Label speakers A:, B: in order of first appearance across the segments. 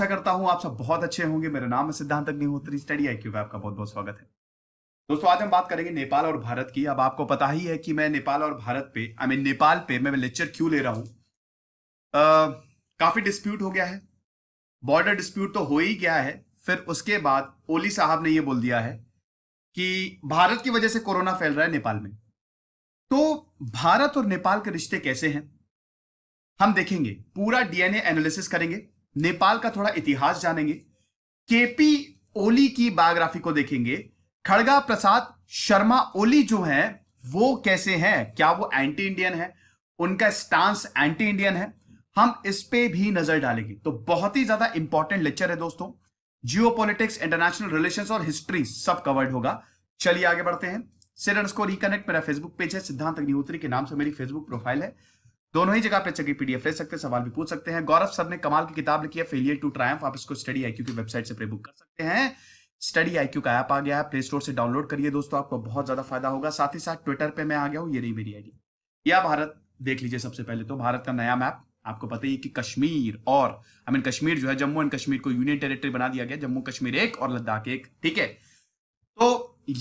A: आशा करता हूं आप सब बहुत अच्छे होंगे मेरा नाम है सिद्धांत अग्निहोत्री स्टडी आई में आपका बहुत बहुत स्वागत है दोस्तों आज हम बात करेंगे नेपाल और भारत की अब आपको पता ही है कि मैं नेपाल और भारत पे आई मीन नेपाल पे मैं लेक्चर क्यों ले रहा हूं काफी डिस्प्यूट हो गया है बॉर्डर डिस्प्यूट तो हो ही गया है फिर उसके बाद ओली साहब ने यह बोल दिया है कि भारत की वजह से कोरोना फैल रहा है नेपाल में तो भारत और नेपाल के रिश्ते कैसे हैं हम देखेंगे पूरा डीएनए एनालिसिस करेंगे नेपाल का थोड़ा इतिहास जानेंगे केपी ओली की बायोग्राफी को देखेंगे खड़गा प्रसाद शर्मा ओली जो है वो कैसे हैं क्या वो एंटी इंडियन है उनका स्टांस एंटी इंडियन है हम इस पे भी नजर डालेंगे तो बहुत ही ज्यादा इंपॉर्टेंट लेक्चर है दोस्तों जियोपॉलिटिक्स इंटरनेशनल रिलेशन और हिस्ट्री सब कवर्ड होगा चलिए आगे बढ़ते हैं सिर को रिकनेक्ट मेरा फेसबुक पेज है सिद्धांत अग्निहोत्री के नाम से मेरी फेसबुक प्रोफाइल है दोनों ही जगह पे चेक पीडीएफ ले सकते हैं सवाल भी पूछ सकते हैं गौरव सर ने कमाल की किताब लिखी है फेलियर टू ट्रायम्फ आप इसको स्टडी आईक्यू की वेबसाइट से प्रे बुक कर सकते हैं स्टडी आईक्यू का ऐप आ गया है प्ले स्टोर से डाउनलोड करिए दोस्तों आपको बहुत ज्यादा फायदा होगा साथ ही साथ ट्विटर पे मैं आ गया हूँ ये नहीं मेरी आईडी या भारत देख लीजिए सबसे पहले तो भारत का नया मैप आपको पता ही कि कश्मीर और आई मीन कश्मीर जो है जम्मू एंड कश्मीर को यूनियन टेरिटरी बना दिया गया जम्मू कश्मीर एक और लद्दाख एक ठीक है तो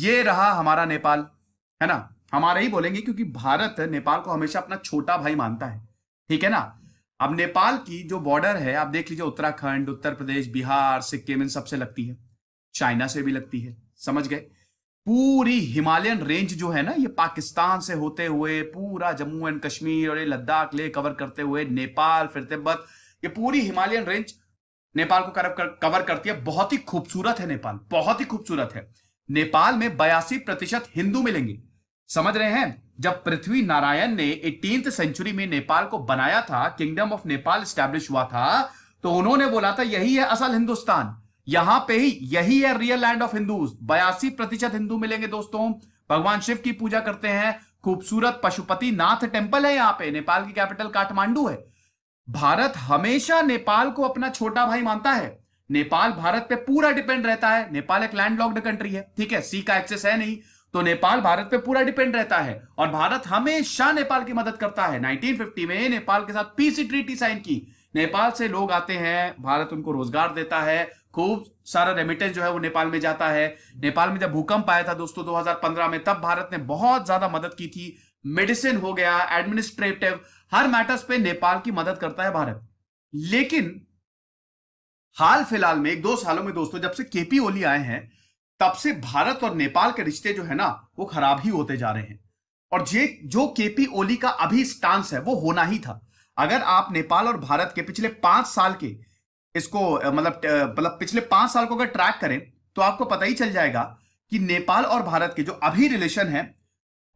A: ये रहा हमारा नेपाल है ना हमारा ही बोलेंगे क्योंकि भारत नेपाल को हमेशा अपना छोटा भाई मानता है ठीक है ना अब नेपाल की जो बॉर्डर है आप देख लीजिए उत्तराखंड उत्तर प्रदेश बिहार सिक्किम इन सबसे लगती है चाइना से भी लगती है समझ गए पूरी हिमालयन रेंज जो है ना ये पाकिस्तान से होते हुए पूरा जम्मू एंड कश्मीर और ये लद्दाख ले कवर करते हुए नेपाल फिर तिब्बत ये पूरी हिमालयन रेंज नेपाल को कर, कर, कवर करती है बहुत ही खूबसूरत है नेपाल बहुत ही खूबसूरत है नेपाल में बयासी प्रतिशत हिंदू मिलेंगे समझ रहे हैं जब पृथ्वी नारायण ने एटीन सेंचुरी में नेपाल को बनाया था किंगडम ऑफ नेपाल स्टैब्लिश हुआ था तो उन्होंने बोला था यही है असल हिंदुस्तान यहां पे ही यही है रियल लैंड ऑफ हिंदू बयासी प्रतिशत हिंदू मिलेंगे दोस्तों भगवान शिव की पूजा करते हैं खूबसूरत पशुपति नाथ टेम्पल है यहां पे नेपाल की कैपिटल काठमांडू है भारत हमेशा नेपाल को अपना छोटा भाई मानता है नेपाल भारत पे पूरा डिपेंड रहता है नेपाल एक लैंड लॉक्ड कंट्री है ठीक है सी का एक्सेस है नहीं तो नेपाल भारत पे पूरा डिपेंड रहता है और भारत हमेशा नेपाल की मदद करता है 1950 में नेपाल के साथ पीसी ट्रीटी साइन की नेपाल से लोग आते हैं भारत उनको रोजगार देता है खूब सारा रेमिटेंस जो है वो नेपाल में जाता है नेपाल में जब भूकंप आया था दोस्तों 2015 में तब भारत ने बहुत ज्यादा मदद की थी मेडिसिन हो गया एडमिनिस्ट्रेटिव हर मैटर्स पे नेपाल की मदद करता है भारत लेकिन हाल फिलहाल में एक दो सालों में दोस्तों जब से केपी ओली आए हैं तब से भारत और नेपाल के रिश्ते जो है ना वो खराब ही होते जा रहे हैं और जे जो केपी ओली का अभी स्टांस है वो होना ही था अगर आप नेपाल और भारत के पिछले पांच साल के इसको मतलब मतलब पिछले पांच साल को अगर ट्रैक करें तो आपको पता ही चल जाएगा कि नेपाल और भारत के जो अभी रिलेशन है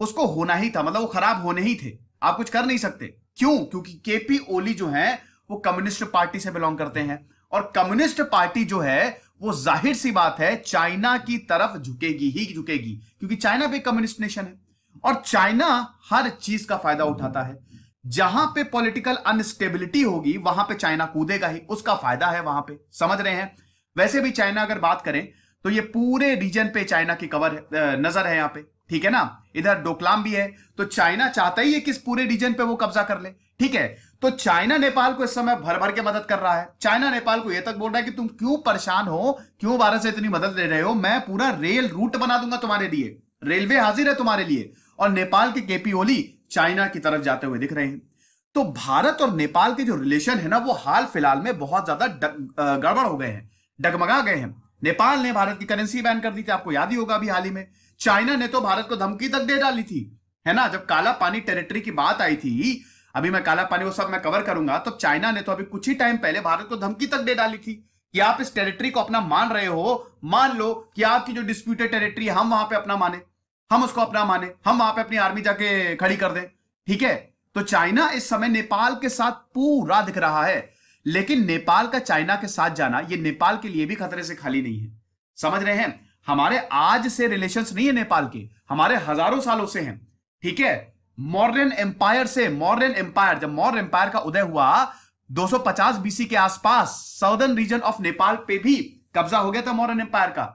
A: उसको होना ही था मतलब वो खराब होने ही थे आप कुछ कर नहीं सकते क्यों क्योंकि केपी ओली जो है वो कम्युनिस्ट पार्टी से बिलोंग करते हैं और कम्युनिस्ट पार्टी जो है वो जाहिर सी बात है चाइना की तरफ झुकेगी ही झुकेगी क्योंकि चाइना भी कम्युनिस्ट नेशन है और चाइना हर चीज का फायदा उठाता है जहां पे पॉलिटिकल अनस्टेबिलिटी होगी वहां पे चाइना कूदेगा ही उसका फायदा है वहां पे समझ रहे हैं वैसे भी चाइना अगर बात करें तो ये पूरे रीजन पे चाइना की कवर नजर है यहां पे ठीक है ना इधर डोकलाम भी है तो चाइना चाहता ही है कि इस पूरे रीजन पे वो कब्जा कर ले ठीक है तो चाइना नेपाल को इस समय भर भर के मदद कर रहा है चाइना नेपाल को यह तक बोल रहा है कि तुम क्यों परेशान हो क्यों भारत से इतनी मदद ले रहे हो मैं पूरा रेल रूट बना दूंगा तुम्हारे लिए रेलवे हाजिर है तुम्हारे लिए और नेपाल के केपी ओली चाइना की तरफ जाते हुए दिख रहे हैं तो भारत और नेपाल के जो रिलेशन है ना वो हाल फिलहाल में बहुत ज्यादा गड़बड़ हो गए हैं डगमगा गए हैं नेपाल ने भारत की करेंसी बैन कर दी थी आपको याद ही होगा अभी हाल ही में चाइना ने तो भारत को धमकी तक दे डाली थी है ना जब काला पानी टेरिटरी की बात आई थी अभी मैं काला पानी वो सब मैं कवर करूंगा तो चाइना ने तो अभी कुछ ही टाइम पहले भारत को धमकी तक दे डाली थी कि आप इस टेरिटरी को अपना मान रहे हो मान लो कि आपकी जो डिस्प्यूटेड टेरिटरी हम वहां पे अपना माने हम उसको अपना माने हम वहां पे अपनी आर्मी जाके खड़ी कर दें ठीक है तो चाइना इस समय नेपाल के साथ पूरा दिख रहा है लेकिन नेपाल का चाइना के साथ जाना ये नेपाल के लिए भी खतरे से खाली नहीं है समझ रहे हैं हमारे आज से रिलेशंस नहीं है नेपाल के हमारे हजारों सालों से हैं ठीक है मॉडर्न एम्पायर से मॉडर्न एम्पायर जब मॉडर्न एम्पायर का उदय हुआ 250 बीसी के आसपास साउदर्न रीजन ऑफ नेपाल पे भी कब्जा हो गया था मॉडर्न एम्पायर का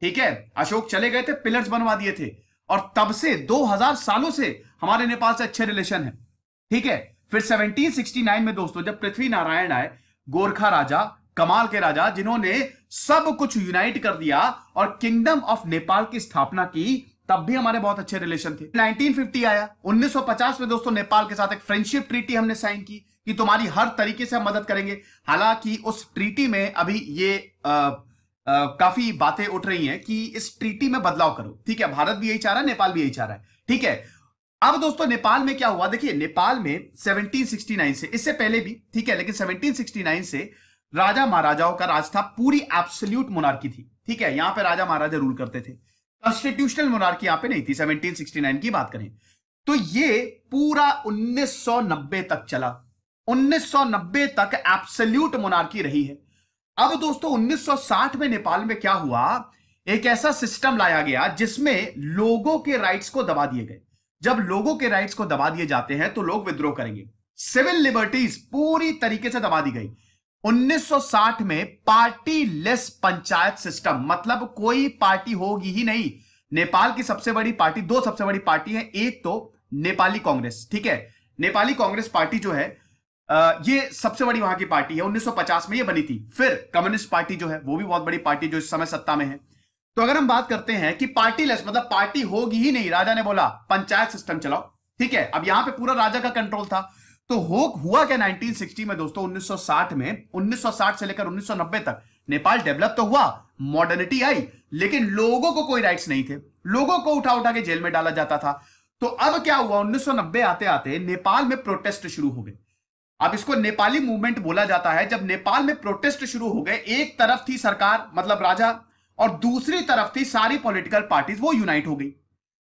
A: ठीक है अशोक चले गए थे पिलर्स बनवा दिए थे और तब से 2000 सालों से हमारे नेपाल से अच्छे रिलेशन है ठीक है फिर 1769 में दोस्तों जब पृथ्वी नारायण आए गोरखा राजा कमाल के राजा जिन्होंने सब कुछ यूनाइट कर दिया और किंगडम ऑफ नेपाल की स्थापना की तब भी हमारे बहुत अच्छे रिलेशन थे 1950 आया 1950 में दोस्तों नेपाल के साथ एक फ्रेंडशिप ट्रीटी हमने साइन की कि तुम्हारी हर तरीके से हम मदद करेंगे हालांकि उस ट्रीटी में अभी ये आ, आ, काफी बातें उठ रही हैं कि इस ट्रीटी में बदलाव करो ठीक है भारत भी यही चाह रहा है नेपाल भी यही चाह रहा है ठीक है अब दोस्तों नेपाल में क्या हुआ देखिए नेपाल में सेवनटीन से इससे पहले भी ठीक है लेकिन सेवनटीन से राजा महाराजाओं का राज था पूरी एप्सल्यूट मोनार्की थी ठीक है यहां पर राजा महाराजा रूल करते थे कॉन्स्टिट्यूशनल मोनार्की यहां पे नहीं थी 1769 की बात करें तो ये पूरा 1990 तक चला 1990 तक एब्सोल्यूट मोनार्की रही है अब दोस्तों 1960 में नेपाल में क्या हुआ एक ऐसा सिस्टम लाया गया जिसमें लोगों के राइट्स को दबा दिए गए जब लोगों के राइट्स को दबा दिए जाते हैं तो लोग विद्रोह करेंगे सिविल लिबर्टीज पूरी तरीके से दबा दी गई 1960 में पार्टी लेस पंचायत सिस्टम मतलब कोई पार्टी होगी ही नहीं नेपाल की सबसे बड़ी पार्टी दो सबसे बड़ी पार्टी है एक तो नेपाली कांग्रेस ठीक है नेपाली कांग्रेस पार्टी जो है ये सबसे बड़ी वहां की पार्टी है 1950 में ये बनी थी फिर कम्युनिस्ट पार्टी जो है वो भी बहुत बड़ी पार्टी जो इस समय सत्ता में है तो अगर हम बात करते हैं कि पार्टी लेस मतलब पार्टी होगी ही नहीं राजा ने बोला पंचायत सिस्टम चलाओ ठीक है अब यहां पे पूरा राजा का कंट्रोल था तो हो हुआ क्या 1960 में दोस्तों 1960 में 1960 से लेकर 1990 तक नेपाल डेवलप तो हुआ मॉडर्निटी आई लेकिन लोगों को कोई राइट्स नहीं थे लोगों को उठा उठा के जेल में डाला जाता था तो अब क्या हुआ 1990 आते आते नेपाल में प्रोटेस्ट शुरू हो गए अब इसको नेपाली मूवमेंट बोला जाता है जब नेपाल में प्रोटेस्ट शुरू हो गए एक तरफ थी सरकार मतलब राजा और दूसरी तरफ थी सारी पॉलिटिकल पार्टीज वो यूनाइट हो गई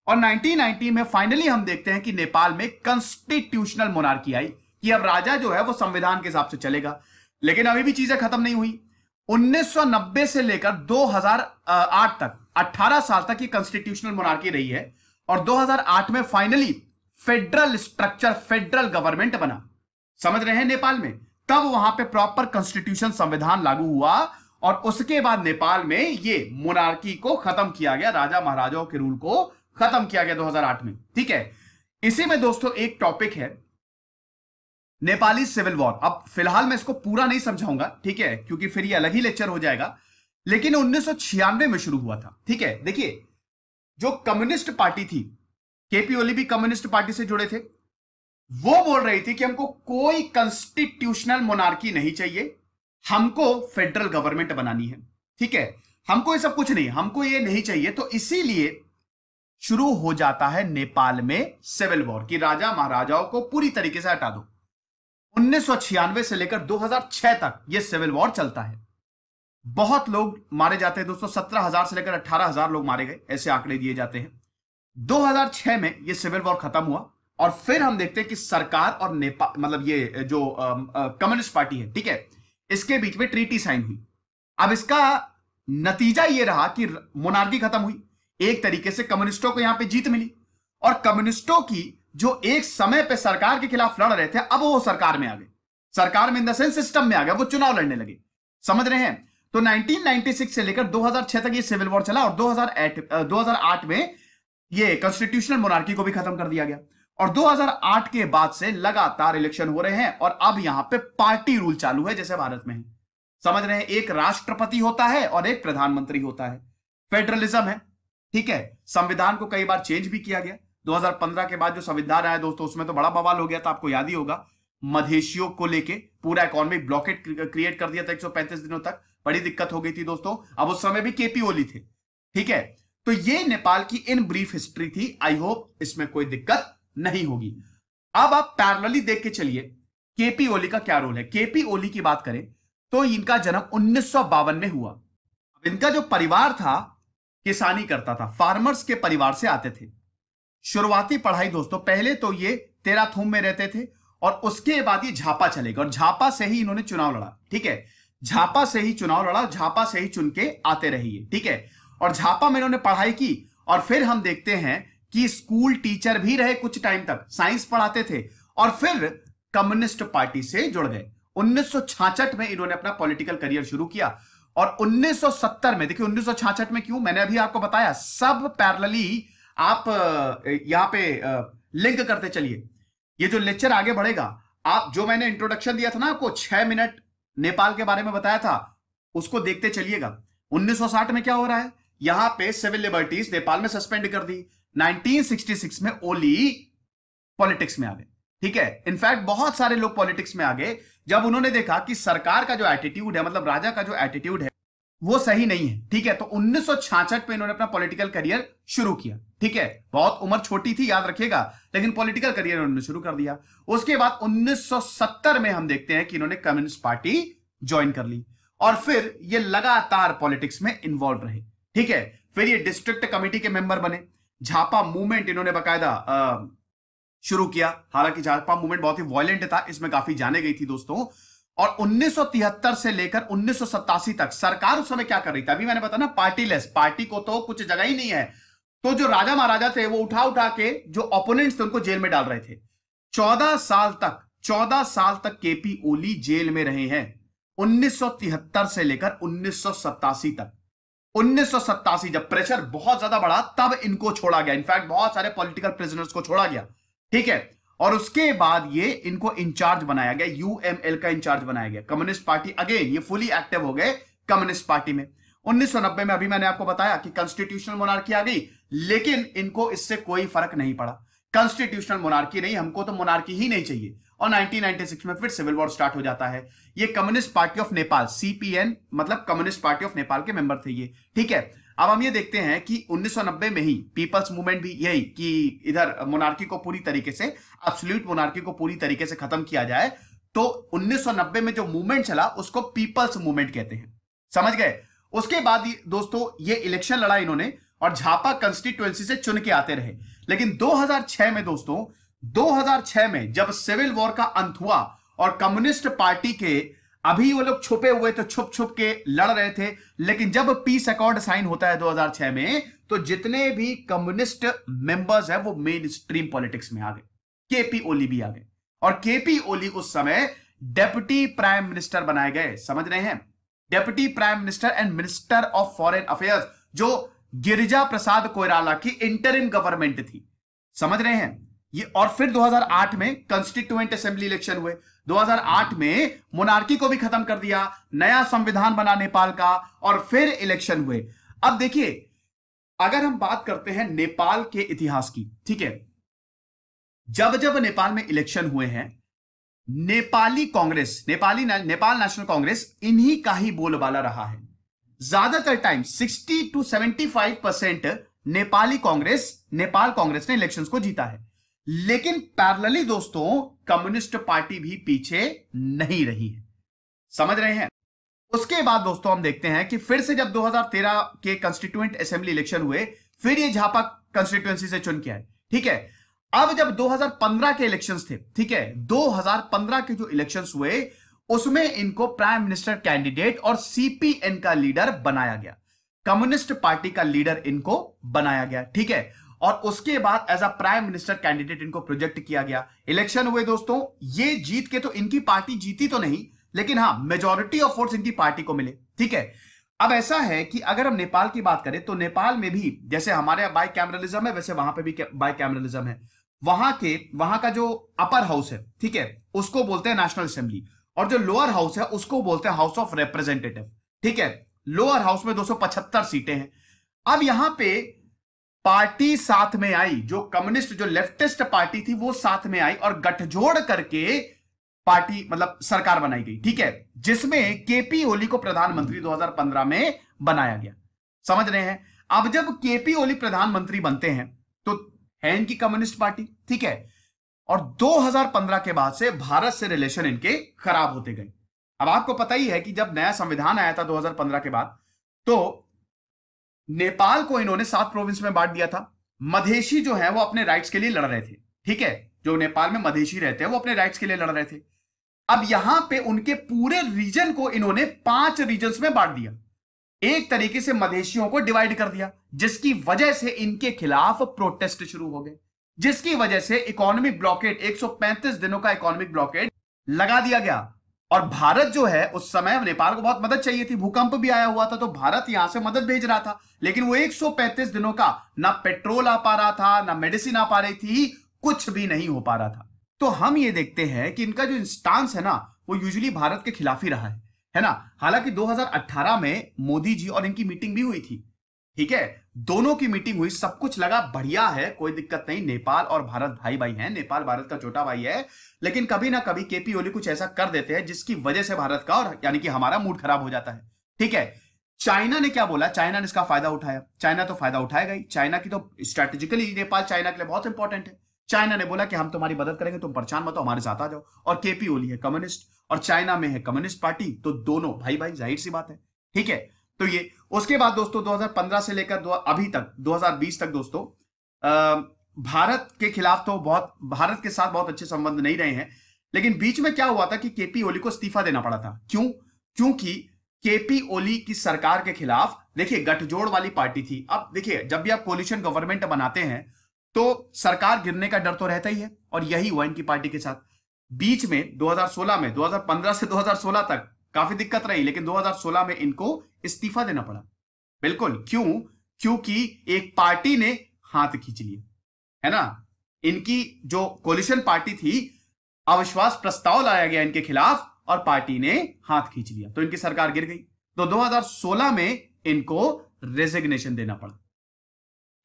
A: और 1990 में फाइनली हम देखते हैं कि नेपाल में कंस्टिट्यूशनल मोनार्की आई कि अब राजा जो है वो संविधान के हिसाब से चलेगा लेकिन अभी भी चीजें खत्म नहीं हुई 1990 से लेकर 2008 तक 18 साल तक ये कंस्टिट्यूशनल मोनार्की रही है और 2008 में finally federal structure federal government बना समझ रहे हैं नेपाल में तब वहां पे प्रॉपर कॉन्स्टिट्यूशन संविधान लागू हुआ और उसके बाद नेपाल में ये मोनार्की को खत्म किया गया राजा महाराजाओं के रूल को खत्म किया गया 2008 में ठीक है इसी में दोस्तों एक टॉपिक है नेपाली सिविल वॉर अब फिलहाल मैं इसको पूरा नहीं समझाऊंगा ठीक है क्योंकि फिर ये अलग ही लेक्चर हो जाएगा लेकिन उन्नीस में शुरू हुआ था ठीक है देखिए जो कम्युनिस्ट पार्टी थी केपी ओली भी कम्युनिस्ट पार्टी से जुड़े थे वो बोल रही थी कि हमको कोई कंस्टिट्यूशनल मोनार्की नहीं चाहिए हमको फेडरल गवर्नमेंट बनानी है ठीक है हमको ये सब कुछ नहीं हमको ये नहीं चाहिए तो इसीलिए शुरू हो जाता है नेपाल में सिविल वॉर की राजा महाराजाओं को पूरी तरीके से हटा दो उन्नीस से लेकर 2006 तक यह सिविल वॉर चलता है बहुत लोग मारे जाते हैं दोस्तों सत्रह हजार से लेकर अठारह हजार लोग मारे गए ऐसे आंकड़े दिए जाते हैं 2006 में यह सिविल वॉर खत्म हुआ और फिर हम देखते हैं कि सरकार और नेपाल मतलब ये जो कम्युनिस्ट पार्टी है ठीक है इसके बीच में ट्रीटी साइन हुई अब इसका नतीजा ये रहा कि मोनार्की खत्म हुई एक तरीके से कम्युनिस्टों को यहां पे जीत मिली और कम्युनिस्टों की जो एक समय पे सरकार के खिलाफ लड़ रहे थे अब वो सरकार में आ गए सरकार में इन द सेंस सिस्टम में आ गए वो चुनाव लड़ने लगे समझ रहे हैं तो 1996 से लेकर 2006 तक ये सिविल वॉर चला और 2008 2008 में ये कॉन्स्टिट्यूशनल मोनार्की को भी खत्म कर दिया गया और 2008 के बाद से लगातार इलेक्शन हो रहे हैं और अब यहां पे पार्टी रूल चालू है जैसे भारत में समझ रहे हैं एक राष्ट्रपति होता है और एक प्रधानमंत्री होता है फेडरलिज्म है ठीक है संविधान को कई बार चेंज भी किया गया 2015 के बाद जो संविधान आया दोस्तों उसमें तो बड़ा बवाल हो गया था आपको याद ही होगा मधेशियों को लेके पूरा इकोनॉमिक ब्लॉकेट क्रिएट कर दिया था एक दिनों तक बड़ी दिक्कत हो गई थी दोस्तों अब उस समय भी केपी ओली थे ठीक है तो ये नेपाल की इन ब्रीफ हिस्ट्री थी आई होप इसमें कोई दिक्कत नहीं होगी अब आप पैरलली देख के चलिए केपी ओली का क्या रोल है केपी ओली की बात करें तो इनका जन्म उन्नीस में हुआ अब इनका जो परिवार था किसानी करता था फार्मर्स के परिवार से आते थे शुरुआती पढ़ाई दोस्तों पहले तो ये तेरा थूम में रहते थे और उसके बाद ये झापा चले गए और झापा से ही इन्होंने चुनाव लड़ा ठीक है झापा से ही चुनाव लड़ा झापा से ही चुन के आते रहिए ठीक है और झापा में इन्होंने पढ़ाई की और फिर हम देखते हैं कि स्कूल टीचर भी रहे कुछ टाइम तक साइंस पढ़ाते थे और फिर कम्युनिस्ट पार्टी से जुड़ गए उन्नीस में इन्होंने अपना पॉलिटिकल करियर शुरू किया और 1970 में देखिए उन्नीस में क्यों मैंने अभी आपको बताया सब पैरलली आप यहां पे लिंक करते चलिए ये जो लेक्चर आगे बढ़ेगा आप जो मैंने इंट्रोडक्शन दिया था ना आपको छह मिनट नेपाल के बारे में बताया था उसको देखते चलिएगा 1960 में क्या हो रहा है यहां पे सिविल लिबर्टीज नेपाल में सस्पेंड कर दी 1966 में ओली पॉलिटिक्स में आ गए ठीक है इनफैक्ट बहुत सारे लोग पॉलिटिक्स में आ गए जब उन्होंने देखा कि सरकार का जो एटीट्यूड है मतलब राजा का जो एटीट्यूड है वो सही नहीं है ठीक है तो उन्नीस में इन्होंने अपना पॉलिटिकल करियर शुरू किया ठीक है बहुत उम्र छोटी थी याद रखिएगा लेकिन पॉलिटिकल करियर उन्होंने शुरू कर दिया उसके बाद 1970 में हम देखते हैं कि इन्होंने कम्युनिस्ट पार्टी ज्वाइन कर ली और फिर ये लगातार पॉलिटिक्स में इन्वॉल्व रहे ठीक है फिर ये डिस्ट्रिक्ट कमेटी के मेंबर बने झापा मूवमेंट इन्होंने बाकायदा शुरू किया हालांकि झारपा मूवमेंट बहुत ही वॉयलेंट था इसमें काफी जाने गई थी दोस्तों और 1973 से लेकर उन्नीस तक सरकार उस समय क्या कर रही थी अभी मैंने बताया ना पार्टी लेस पार्टी को तो कुछ जगह ही नहीं है तो जो राजा महाराजा थे वो उठा उठा के जो ओपोनेंट्स थे उनको जेल में डाल रहे थे चौदह साल तक चौदह साल तक केपी ओली जेल में रहे हैं 1973 से लेकर उन्नीस तक उन्नीस जब प्रेशर बहुत ज्यादा बढ़ा तब इनको छोड़ा गया इनफैक्ट बहुत सारे पॉलिटिकल प्रिजनर्स को छोड़ा गया ठीक है और उसके बाद ये इनको इंचार्ज बनाया गया यूएमएल का इंचार्ज बनाया गया कम्युनिस्ट पार्टी अगेन ये फुली एक्टिव हो गए कम्युनिस्ट पार्टी में उन्नीस में अभी मैंने आपको बताया कि कॉन्स्टिट्यूशनल मोनार्की आ गई लेकिन इनको इससे कोई फर्क नहीं पड़ा कॉन्स्टिट्यूशनल मोनार्की नहीं हमको तो मोनार्की ही नहीं चाहिए और 1996 में फिर सिविल वॉर स्टार्ट हो जाता है ये communist party of Nepal CPN मतलब कम्युनिस्ट पार्टी ऑफ नेपाल के मेंबर थे ये ठीक है अब हम ये देखते हैं कि 1990 में ही पीपल्स मूवमेंट भी यही कि इधर मोनार्की को पूरी तरीके से अब्सोल्यूट मोनार्की को पूरी तरीके से खत्म किया जाए तो 1990 में जो मूवमेंट चला उसको पीपल्स मूवमेंट कहते हैं समझ गए उसके बाद दोस्तों ये इलेक्शन लड़ा इन्होंने और झापा कंस्टिट्युएंसी से चुन के आते रहे लेकिन 2006 में दोस्तों 2006 में जब सिविल वॉर का अंत हुआ और कम्युनिस्ट पार्टी के अभी वो लोग छुपे हुए थे छुप छुप के लड़ रहे थे लेकिन जब पीस अकॉर्ड साइन होता है 2006 में तो जितने भी कम्युनिस्ट मेंबर्स हैं वो मेन स्ट्रीम पॉलिटिक्स में आ गए केपी ओली भी आ गए और केपी ओली उस समय डेप्यूटी प्राइम मिनिस्टर बनाए गए समझ रहे हैं deputy prime minister and minister of foreign affairs जो गिरिजा प्रसाद कोयराला की इंटरिम गवर्नमेंट थी समझ रहे हैं ये और फिर 2008 में कंस्टिट्यूएंट असेंबली इलेक्शन हुए 2008 में मोनार्की को भी खत्म कर दिया नया संविधान बना नेपाल का और फिर इलेक्शन हुए अब देखिए अगर हम बात करते हैं नेपाल के इतिहास की ठीक है जब जब नेपाल में इलेक्शन हुए हैं नेपाली कांग्रेस नेपाली ना, नेपाल नेशनल कांग्रेस इन्हीं का ही बोलबाला रहा है ज्यादातर time 60 to 75 percent Nepali Congress Nepal Congress ने इलेक्शंस को जीता है लेकिन पैरलली दोस्तों कम्युनिस्ट पार्टी भी पीछे नहीं रही है समझ रहे हैं उसके बाद दोस्तों हम देखते हैं कि फिर से जब 2013 के कंस्टिट्यूएंट असेंबली इलेक्शन हुए फिर ये झापा कंस्टिट्यूएंसी से चुन के आए ठीक है अब जब 2015 के इलेक्शंस थे ठीक है 2015 के जो इलेक्शंस हुए उसमें इनको प्राइम मिनिस्टर कैंडिडेट और सीपीएन का लीडर बनाया गया कम्युनिस्ट पार्टी का लीडर इनको बनाया गया ठीक है और उसके बाद as a prime minister candidate इनको प्रोजेक्ट किया गया इलेक्शन हुए दोस्तों ये जीत के तो इनकी पार्टी जीती तो नहीं लेकिन हाँ मेजोरिटी ऑफ वोट्स इनकी पार्टी को मिले ठीक है अब ऐसा है कि अगर हम नेपाल की बात करें तो नेपाल में भी जैसे हमारे यहाँ बाई कैमरलिज्म है वैसे वहां पे भी बाई कैमरलिज्म है वहां के वहां का जो अपर हाउस है ठीक है उसको बोलते हैं नेशनल असेंबली और जो लोअर हाउस है उसको बोलते हैं हाउस ऑफ रिप्रेजेंटेटिव ठीक है लोअर हाउस में 275 सीटें हैं अब यहां पे पार्टी साथ में आई जो कम्युनिस्ट जो लेफ्टिस्ट पार्टी थी वो साथ में आई और गठजोड़ करके पार्टी मतलब सरकार बनाई गई ठीक है जिसमें केपी ओली को प्रधानमंत्री 2015 में बनाया गया समझ रहे हैं अब जब केपी ओली प्रधानमंत्री बनते हैं तो है इनकी कम्युनिस्ट पार्टी ठीक है और 2015 के बाद से भारत से रिलेशन इनके खराब होते गए अब आपको पता ही है कि जब नया संविधान आया था 2015 के बाद तो नेपाल को इन्होंने सात प्रोविंस में बांट दिया था मधेशी जो है वो अपने राइट्स के लिए लड़ रहे थे ठीक है जो नेपाल में मधेशी रहते हैं वो अपने राइट्स के लिए लड़ रहे थे अब यहां पे उनके पूरे रीजन को इन्होंने पांच रीजन में बांट दिया एक तरीके से मधेशियों को डिवाइड कर दिया जिसकी वजह से इनके खिलाफ प्रोटेस्ट शुरू हो गए जिसकी वजह से इकोनॉमिक ब्लॉकेट 135 दिनों का इकोनॉमिक ब्लॉकेट लगा दिया गया और भारत जो है उस समय नेपाल को बहुत मदद चाहिए थी भूकंप भी आया हुआ था तो भारत यहां से मदद भेज रहा था लेकिन वो 135 दिनों का ना पेट्रोल आ पा रहा था ना मेडिसिन आ पा रही थी कुछ भी नहीं हो पा रहा था तो हम ये देखते हैं कि इनका जो इंस्टांस है ना वो यूजली भारत के खिलाफ ही रहा है है ना हालांकि 2018 में मोदी जी और इनकी मीटिंग भी हुई थी ठीक है दोनों की मीटिंग हुई सब कुछ लगा बढ़िया है कोई दिक्कत नहीं नेपाल और भारत भाई भाई हैं नेपाल भारत का छोटा भाई है लेकिन कभी ना कभी केपी ओली कुछ ऐसा कर देते हैं जिसकी वजह से भारत का और यानी कि हमारा मूड खराब हो जाता है ठीक है चाइना ने क्या बोला चाइना ने इसका फायदा उठाया चाइना तो फायदा उठाएगा ही चाइना की तो स्ट्रेटेजिकली नेपाल चाइना के लिए बहुत इंपॉर्टेंट है चाइना ने बोला कि हम तुम्हारी मदद करेंगे तुम परेशान मत हमारे साथ आ जाओ और केपी ओली है कम्युनिस्ट और चाइना में है कम्युनिस्ट पार्टी तो दोनों भाई भाई जाहिर सी बात है ठीक है तो ये उसके बाद दोस्तों 2015 से लेकर अभी तक 2020 तक दोस्तों भारत के खिलाफ तो बहुत भारत के साथ बहुत अच्छे संबंध नहीं रहे हैं लेकिन बीच में क्या हुआ था कि केपी ओली को इस्तीफा देना पड़ा था क्यों क्योंकि केपी ओली की सरकार के खिलाफ देखिए गठजोड़ वाली पार्टी थी अब देखिए जब भी आप कोलिशन गवर्नमेंट बनाते हैं तो सरकार गिरने का डर तो रहता ही है और यही हुआ इनकी पार्टी के साथ बीच में 2016 में 2015 से 2016 तक काफी दिक्कत रही लेकिन 2016 में इनको इस्तीफा देना पड़ा बिल्कुल क्यों क्योंकि एक पार्टी ने हाथ खींच लिए है ना इनकी जो कोलिशन पार्टी थी अविश्वास प्रस्ताव लाया गया इनके खिलाफ और पार्टी ने हाथ खींच लिया तो इनकी सरकार गिर गई तो 2016 में इनको रेजिग्नेशन देना पड़ा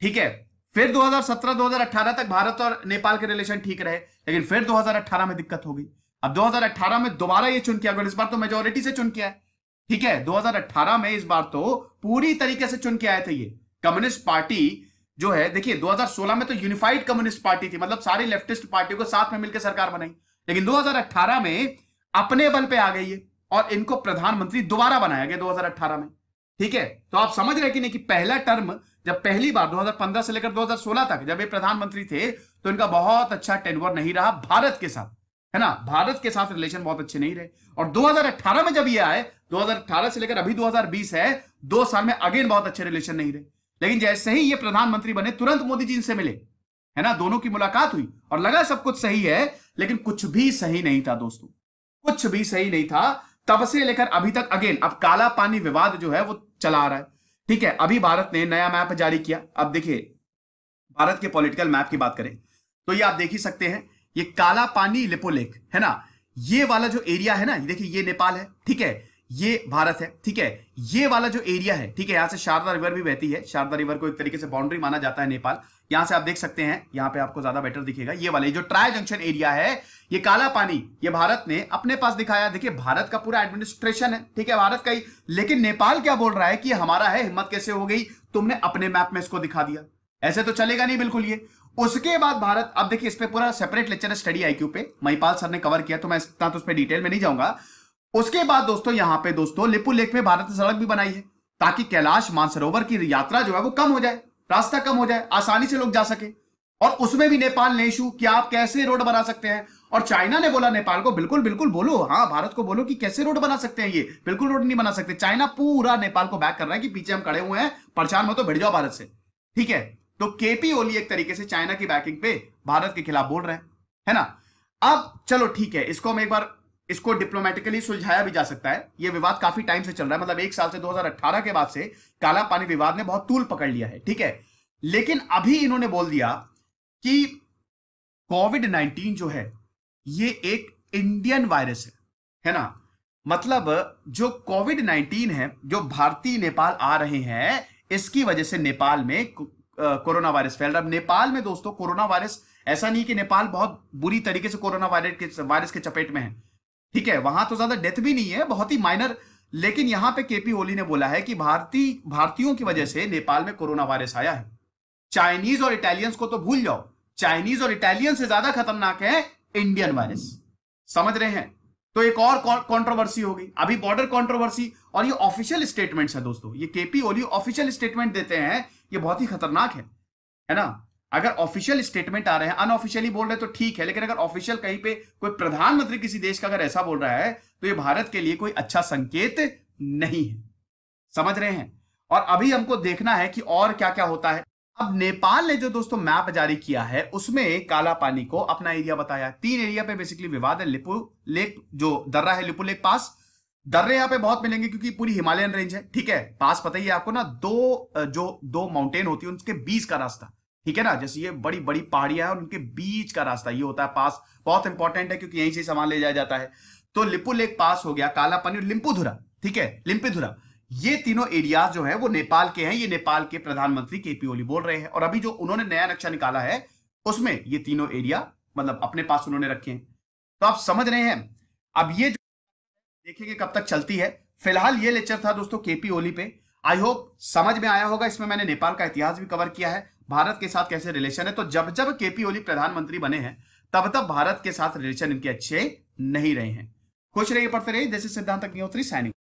A: ठीक है फिर 2017-2018 तक भारत और नेपाल के रिलेशन ठीक रहे लेकिन फिर 2018 में दिक्कत हो गई अब 2018 में दोबारा ये चुन किया इस बार तो मेजोरिटी से चुन किया है ठीक है 2018 में इस बार तो पूरी तरीके से चुन के आए थे ये कम्युनिस्ट पार्टी जो है देखिए 2016 में तो यूनिफाइड कम्युनिस्ट पार्टी थी मतलब सारी लेफ्टिस्ट पार्टी को साथ में मिलकर सरकार बनाई लेकिन 2018 में अपने बल पे आ गई है और इनको प्रधानमंत्री दोबारा बनाया गया दो में ठीक है तो आप समझ रहे कि नहीं कि पहला टर्म जब पहली बार 2015 से लेकर 2016 तक जब ये प्रधानमंत्री थे तो इनका बहुत अच्छा टेनवर नहीं रहा भारत के साथ है ना भारत के साथ रिलेशन बहुत अच्छे नहीं रहे और 2018 में जब ये आए 2018 से लेकर अभी 2020 है दो साल में अगेन बहुत अच्छे रिलेशन नहीं रहे लेकिन जैसे ही ये प्रधानमंत्री बने तुरंत मोदी जी इनसे मिले है ना दोनों की मुलाकात हुई और लगा सब कुछ सही है लेकिन कुछ भी सही नहीं था दोस्तों कुछ भी सही नहीं था तब से लेकर अभी तक अगेन अब काला पानी विवाद जो है वो चला आ रहा है ठीक है अभी भारत ने नया मैप जारी किया अब देखिए भारत के पॉलिटिकल मैप की बात करें तो ये आप देख ही सकते हैं ये काला पानी लिपोलेक है ना ये वाला जो एरिया है ना देखिए ये नेपाल है ठीक है ये भारत है ठीक है ये वाला जो एरिया है ठीक है यहां से शारदा रिवर भी बहती है शारदा रिवर को एक तरीके से बाउंड्री माना जाता है नेपाल यहां से आप देख सकते हैं यहां पे आपको ज्यादा बेटर दिखेगा ये वाले जो ट्राई जंक्शन एरिया है ये काला पानी ये भारत ने अपने पास दिखाया देखिए भारत का पूरा एडमिनिस्ट्रेशन है ठीक है भारत का ही लेकिन नेपाल क्या बोल रहा है कि हमारा है हिम्मत कैसे हो गई तुमने अपने मैप में इसको दिखा दिया ऐसे तो चलेगा नहीं बिल्कुल ये उसके बाद भारत अब देखिए इस पर पूरा सेपरेट लेक्चर है स्टडी आईक्यू पे महिपाल सर ने कवर किया तो मैं इतना तो उस पर डिटेल में नहीं जाऊंगा उसके बाद दोस्तों यहां पे दोस्तों लिपू लेक में भारत ने सड़क भी बनाई है ताकि कैलाश मानसरोवर की यात्रा जो है वो कम हो जाए रास्ता कम हो जाए आसानी से लोग जा सके और उसमें भी नेपाल ने इशू कि आप कैसे रोड बना सकते हैं और चाइना ने बोला नेपाल को बिल्कुल बिल्कुल बोलो हाँ भारत को बोलो कि कैसे रोड बना सकते हैं ये बिल्कुल रोड नहीं बना सकते चाइना पूरा नेपाल को बैक कर रहा है कि पीछे हम खड़े हुए हैं परेशान हो तो भिड़ जाओ भारत से ठीक है तो केपी ओली एक तरीके से चाइना की बैकिंग पे भारत के खिलाफ बोल रहे हैं है ना अब चलो ठीक है इसको हम एक बार इसको डिप्लोमेटिकली सुलझाया भी जा सकता है यह विवाद काफी टाइम से चल रहा है मतलब एक साल से 2018 के बाद से काला पानी विवाद ने बहुत तूल पकड़ लिया है ठीक है लेकिन अभी इन्होंने बोल दिया कि कोविड 19 जो है ये एक इंडियन वायरस है है ना मतलब जो कोविड 19 है जो भारतीय नेपाल आ रहे हैं इसकी वजह से नेपाल में कोरोना वायरस फैल रहा है नेपाल में दोस्तों कोरोना वायरस ऐसा नहीं कि नेपाल बहुत बुरी तरीके से कोरोना वायरस के वायरस के चपेट में है ठीक है वहां तो ज्यादा डेथ भी नहीं है बहुत ही माइनर लेकिन यहां पे केपी ओली ने बोला है कि भारतीय भारतीयों की वजह से नेपाल में कोरोना वायरस आया है चाइनीज और इटालियंस को तो भूल जाओ चाइनीज और इटालियन से ज्यादा खतरनाक है इंडियन वायरस समझ रहे हैं तो एक और कंट्रोवर्सी होगी अभी बॉर्डर कंट्रोवर्सी और ये ऑफिशियल स्टेटमेंट्स है दोस्तों ये केपी ओली ऑफिशियल स्टेटमेंट देते हैं ये बहुत ही खतरनाक है है ना अगर ऑफिशियल स्टेटमेंट आ रहे हैं अनऑफिशियली बोल रहे हैं तो ठीक है लेकिन अगर ऑफिशियल कहीं पे कोई प्रधानमंत्री किसी देश का अगर ऐसा बोल रहा है तो ये भारत के लिए कोई अच्छा संकेत नहीं है समझ रहे हैं और अभी हमको देखना है कि और क्या क्या होता है अब नेपाल ने जो दोस्तों मैप जारी किया है उसमें काला पानी को अपना एरिया बताया तीन एरिया पे बेसिकली विवाद है लिपु लेक जो दर्रा है लिपु लेक पास दर्रे यहाँ पे बहुत मिलेंगे क्योंकि पूरी हिमालयन रेंज है ठीक है पास पता ही है आपको ना दो जो दो माउंटेन होती है उनके बीच का रास्ता ठीक है ना जैसे ये बड़ी बड़ी पहाड़ियां हैं और उनके बीच का रास्ता ये होता है पास बहुत इंपॉर्टेंट है क्योंकि यहीं से सामान ले जाया जाता है तो लिपू लेक पास हो गया कालापानी और लिंपुधुरा ठीक है लिंपिधुरा ये तीनों एरियाज जो है वो नेपाल के हैं ये नेपाल के प्रधानमंत्री के ओली बोल रहे हैं और अभी जो उन्होंने नया नक्शा निकाला है उसमें ये तीनों एरिया मतलब अपने पास उन्होंने रखे हैं तो आप समझ रहे हैं अब ये देखेंगे कब तक चलती है फिलहाल ये लेक्चर था दोस्तों केपी ओली पे आई होप समझ में आया होगा इसमें मैंने नेपाल का इतिहास भी कवर किया है भारत के साथ कैसे रिलेशन है तो जब जब केपी ओली प्रधानमंत्री बने हैं तब तब भारत के साथ रिलेशन इनके अच्छे नहीं रहे हैं खुश रहिए पढ़ते रहिए जैसे सिद्धांत अग्निहोत्री सैनिक